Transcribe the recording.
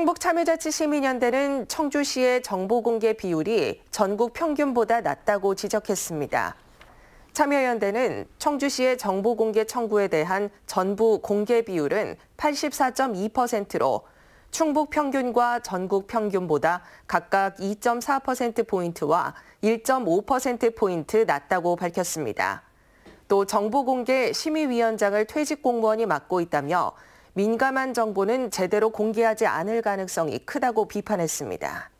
충북 참여자치 시민연대는 청주시의 정보 공개 비율이 전국 평균보다 낮다고 지적했습니다. 참여연대는 청주시의 정보 공개 청구에 대한 전부 공개 비율은 84.2%로 충북 평균과 전국 평균보다 각각 2.4%포인트와 1.5%포인트 낮다고 밝혔습니다. 또 정보 공개 심의위원장을 퇴직 공무원이 맡고 있다며 민감한 정보는 제대로 공개하지 않을 가능성이 크다고 비판했습니다.